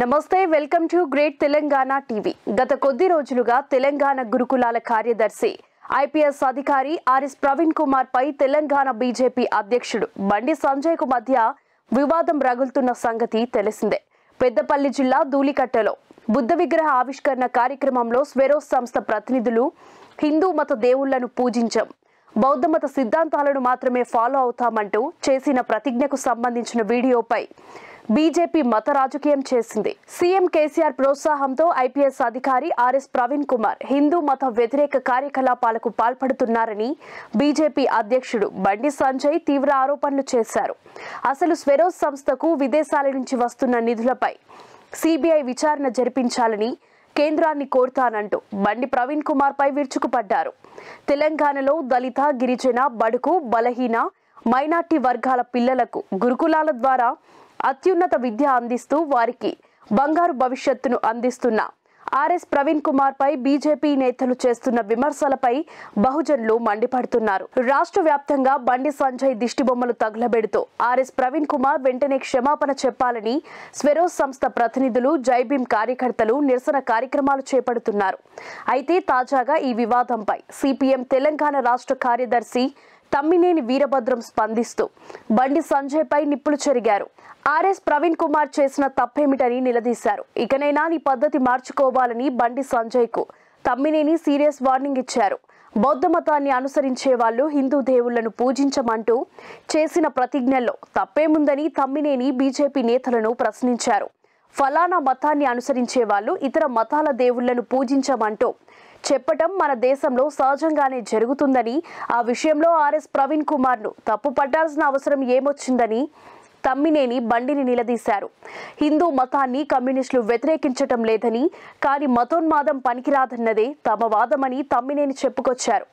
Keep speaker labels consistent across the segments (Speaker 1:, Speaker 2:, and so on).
Speaker 1: నమస్తే welcome to great Telangana TV గత కొద్ది రోజులుగా తెలంగాణ గురుకులాల కార్యదర్శి ఐపీఎస్ అధికారి ఆర్ఎస్ ప్రవీణ్ కుమార్ పై తెలంగాణ బీజేపీ అధ్యక్షుడు బండి సంజయ్ కు మధ్య వివాదం రగులుతున్న సంగతి తెలిసిందే పెద్దపల్లి జిల్లా ధూలికట్టలో బుద్ధ విగ్రహ ఆవిష్కరణ కార్యక్రమంలో స్వెరోస్ సంస్థ ప్రతినిధులు హిందూ మత దేవుళ్లను పూజించాం బౌద్ధమత సిద్ధాంతాలను మాత్రమే ఫాలో అవుతామంటూ చేసిన ప్రతిజ్ఞకు సంబంధించిన వీడియోపై బీజేపీ మత రాజకీయం చేసింది సీఎం కేసీఆర్ ప్రోత్సాహంతో ఐపీఎస్ అధికారి ఆర్ఎస్ ప్రవీణ్ కుమార్ హిందూ మత వ్యతిరేక కార్యకలాపాలకు పాల్పడుతున్నారని బీజేపీ అధ్యక్షుడు బండి సంజయ్ తీవ్ర ఆరోపణలు చేశారు అసలు స్వెరోజ్ సంస్థకు విదేశాల నుంచి వస్తున్న నిధులపై సిబిఐ విచారణ జరిపించాలని కేంద్రాన్ని కోరుతానంటూ బండి ప్రవీణ్ కుమార్ పై విరుచుకుపడ్డారు తెలంగాణలో దళిత గిరిజన బడుకు బలహీన మైనార్టీ వర్గాల పిల్లలకు గురుకులాల ద్వారా అత్యున్నత విద్య అందిస్తూ వారికి బంగారు భవిష్యత్తును అందిస్తున్న ఆర్ఎస్ ప్రవీణ్ కుమార్ పై బీజేపీ నేతలు చేస్తున్న విమర్శలపై బహుజనులు మండిపడుతున్నారు రాష్ట్ర వ్యాప్తంగా బండి సంజయ్ దిష్టిబొమ్మలు తగులబెడుతూ ఆర్ఎస్ ప్రవీణ్ కుమార్ వెంటనే క్షమాపణ చెప్పాలని స్వెరోజ్ సంస్థ ప్రతినిధులు జైభీం కార్యకర్తలు నిరసన కార్యక్రమాలు చేపడుతున్నారు అయితే తాజాగా ఈ వివాదంపై సిపిఎం తెలంగాణ రాష్ట్ర కార్యదర్శి తమ్మినేని వీరభద్రం స్పందిస్తూ బండి సంజయ్పై నిప్పులు చెరిగారు ఆర్ఎస్ ప్రవీణ్ కుమార్ చేసిన తప్పేమిటని నిలదీశారు ఇకనైనా నీ పద్ధతి మార్చుకోవాలని బండి సంజయ్కు తమ్మినేని సీరియస్ వార్నింగ్ ఇచ్చారు బౌద్ధ మతాన్ని అనుసరించే వాళ్ళు హిందూ దేవుళ్లను పూజించమంటూ చేసిన ప్రతిజ్ఞల్లో తప్పేముందని తమ్మినేని బీజేపీ నేతలను ప్రశ్నించారు ఫలానా మతాన్ని అనుసరించే వాళ్ళు ఇతర మతాల దేవుళ్లను పూజించమంటూ చెప్పటం మన దేశంలో సహజంగానే జరుగుతుందని ఆ విషయంలో ఆర్ఎస్ ప్రవీణ్ కుమార్ను తప్పు పట్టాల్సిన అవసరం ఏమొచ్చిందని తమ్మినేని బండిని నిలదీశారు హిందూ మతాన్ని కమ్యూనిస్టులు వ్యతిరేకించటం లేదని కానీ మతోన్మాదం పనికిరాదన్నదే తమ వాదమని తమ్మినేని చెప్పుకొచ్చారు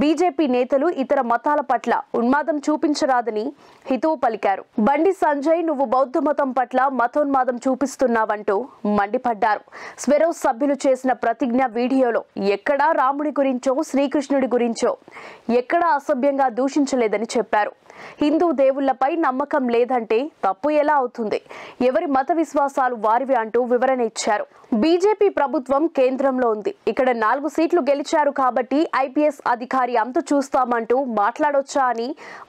Speaker 1: బీజేపీ నేతలు ఇతర మతాల పట్ల ఉన్మాదం చూపించరాదని హితవు పలికారు బండి సంజయ్ నువ్వు బౌద్ధ మతం పట్ల మతోన్మాదం చూపిస్తున్నావంటూ మండిపడ్డారు స్వెరవ్ సభ్యులు చేసిన ప్రతిజ్ఞ వీడియోలో ఎక్కడా రాముడి గురించో శ్రీకృష్ణుడి గురించో ఎక్కడా అసభ్యంగా దూషించలేదని చెప్పారు హిందూ దేవుళ్లపై నమ్మకం లేదంటే తప్పు ఎలా అవుతుంది ఎవరి మత విశ్వాసాలు వారివి అంటూ వివరణ ఇచ్చారు బీజేపీ ప్రభుత్వం కేంద్రంలో ఉంది ఇక్కడ నాలుగు సీట్లు గెలిచారు కాబట్టి ఐపీఎస్ అధికారులు భార్య అంత చూస్తామంటూ మాట్లాడొచ్చా అని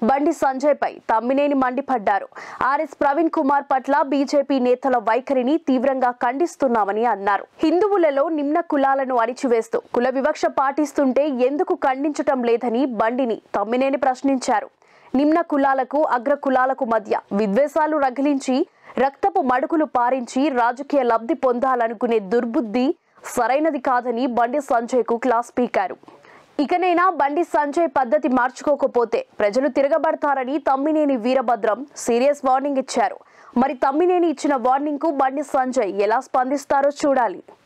Speaker 1: బండి సంజయ్పై తమ్మినేని మండిపడ్డారు ఆర్ఎస్ ప్రవీణ్ కుమార్ పట్ల బీజేపీ నేతల వైఖరిని తీవ్రంగా ఖండిస్తున్నామని అన్నారు హిందువులలో నిమ్న కులాలను అణిచివేస్తూ కుల వివక్ష పాటిస్తుంటే ఎందుకు ఖండించటం లేదని బండిని తమ్మినేని ప్రశ్నించారు నిమ్న కులాలకు అగ్ర కులాలకు మధ్య విద్వేషాలు రగిలించి రక్తపు మడుకులు పారించి రాజకీయ లబ్ధి పొందాలనుకునే దుర్బుద్ధి సరైనది కాదని బండి సంజయ్కు క్లాస్ పీకారు ఇకనైనా బండి సంజయ్ పద్ధతి మార్చుకోకపోతే ప్రజలు తిరగబడతారని తమ్మినేని వీరభద్రం సీరియస్ వార్నింగ్ ఇచ్చారు మరి తమ్మినేని ఇచ్చిన వార్నింగ్ కు బండి సంజయ్ ఎలా స్పందిస్తారో చూడాలి